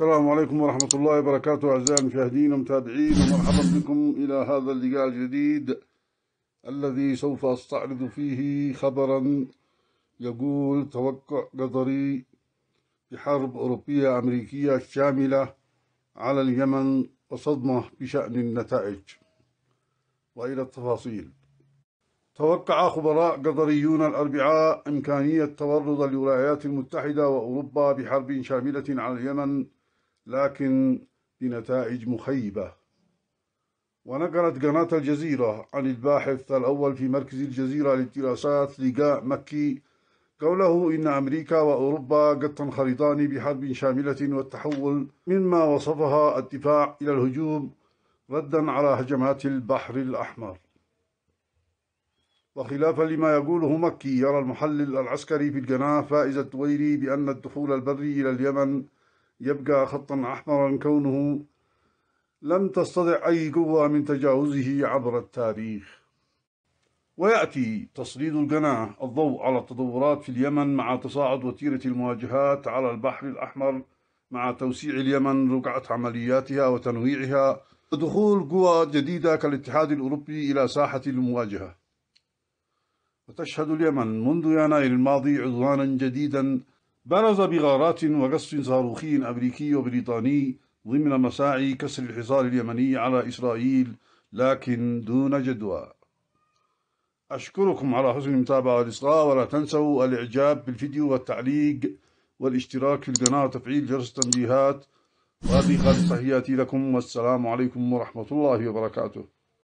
السلام عليكم ورحمة الله وبركاته أعزائي المشاهدين ومتابعين ومرحبا بكم إلى هذا اللقاء الجديد الذي سوف أستعرض فيه خبرا يقول توقع قطري بحرب أوروبية أمريكية شاملة على اليمن وصدمة بشأن النتائج وإلى التفاصيل توقع خبراء قطريون الأربعاء إمكانية تورط الولايات المتحدة وأوروبا بحرب شاملة على اليمن لكن بنتائج مخيبة ونقلت قناة الجزيرة عن الباحث الأول في مركز الجزيرة للدراسات لقاء مكي قوله إن أمريكا وأوروبا قد تنخرطان بحرب شاملة والتحول مما وصفها الدفاع إلى الهجوم ردا على هجمات البحر الأحمر وخلافا لما يقوله مكي يرى المحلل العسكري في القناة فائز الدويري بأن الدخول البري إلى اليمن يبقى خطا أحمرا كونه لم تستطع أي قوة من تجاوزه عبر التاريخ ويأتي تسليط القناة الضوء على التطورات في اليمن مع تصاعد وتيرة المواجهات على البحر الأحمر مع توسيع اليمن رقعة عملياتها وتنويعها ودخول قوى جديدة كالاتحاد الأوروبي إلى ساحة المواجهة وتشهد اليمن منذ يناير الماضي عدوانا جديدا برز بغارات وقصف صاروخي أمريكي وبريطاني ضمن مساعي كسر الحصار اليمني على إسرائيل لكن دون جدوى أشكركم على حسن المتابعة والإصغاء ولا تنسوا الإعجاب بالفيديو والتعليق والاشتراك في القناة وتفعيل جرس التنبيهات وهذه خالص تحياتي لكم والسلام عليكم ورحمة الله وبركاته